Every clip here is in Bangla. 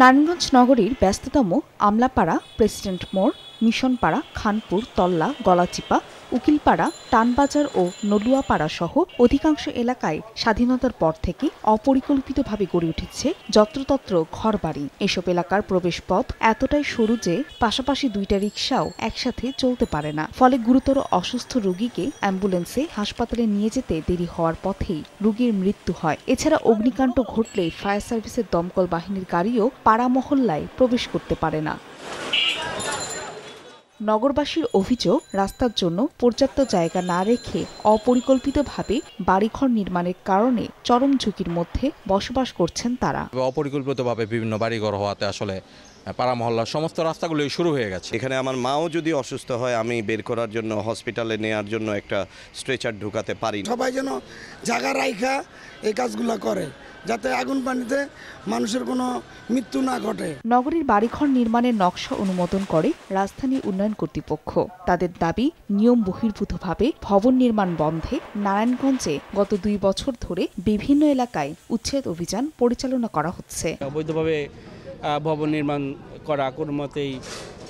নারায়ণগঞ্জ নগরীর ব্যস্ততম আমলাপাড়া প্রেসিডেন্ট মোড় মিশনপাড়া খানপুর তল্লা গলাচিপা উকিলপাড়া টানবাজার ও নলুয়াপাড়া সহ অধিকাংশ এলাকায় স্বাধীনতার পর থেকে অপরিকল্পিতভাবে গড়ে উঠেছে যত্রতত্র ঘরবাড়ি এসব এলাকার প্রবেশ পথ এতটাই সরু যে পাশাপাশি দুইটা রিক্সাও একসাথে চলতে পারে না ফলে গুরুতর অসুস্থ রোগীকে অ্যাম্বুলেন্সে হাসপাতালে নিয়ে যেতে দেরি হওয়ার পথেই রোগীর মৃত্যু হয় এছাড়া অগ্নিকাণ্ড ঘটলে ফায়ার সার্ভিসের দমকল বাহিনীর গাড়িও পাড়া মহল্লায় প্রবেশ করতে পারে না নগরবাসীর অভিযোগ রাস্তার জন্য পর্যাপ্ত জায়গা না রেখে অপরিকল্পিতভাবে বাড়িঘর নির্মাণের কারণে চরম ঝুঁকির মধ্যে বসবাস করছেন তারা অপরিকল্পিতভাবে বিভিন্ন বাড়িঘর হওয়াতে আসলে পাড়া মহল্লার সমস্ত রাস্তাগুলো শুরু হয়ে গেছে এখানে আমার মাও যদি অসুস্থ হয় আমি বের করার জন্য হসপিটালে নেওয়ার জন্য একটা স্ট্রেচার ঢুকাতে পারি সবাই যেন জায়গা রাইখা এই কাজগুলো করে যাতে আগুন পানিতে মানুষের কোনো মৃত্যু না ঘটে নগরীর বাড়িঘর নির্মাণের নকশা অনুমোদন করে রাজধানী উন্নয়ন কর্তৃপক্ষ তাদের দাবি নিয়ম বহির্ভূতভাবে ভবন নির্মাণ বন্ধে নারায়ণগঞ্জে গত দুই বছর ধরে বিভিন্ন এলাকায় উচ্ছেদ অভিযান পরিচালনা করা হচ্ছে অবৈধভাবে ভবন নির্মাণ করা কোনো মতেই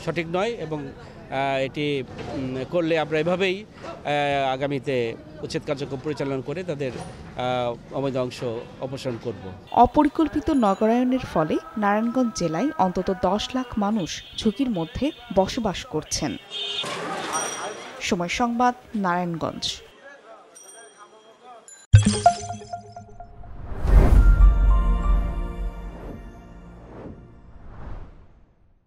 সঠিক নয় এবং এটি করলে আমরা এভাবেই আগামীতে উচ্ছেদ কার্যক্রম পরিচালনা করে তাদের অবৈধ অংশ অপসারণ করব অপরিকল্পিত নগরায়নের ফলে নারায়ণগঞ্জ জেলায় অন্তত দশ লাখ মানুষ ঝুঁকির মধ্যে বসবাস করছেন সময় সংবাদ নারায়ণগঞ্জ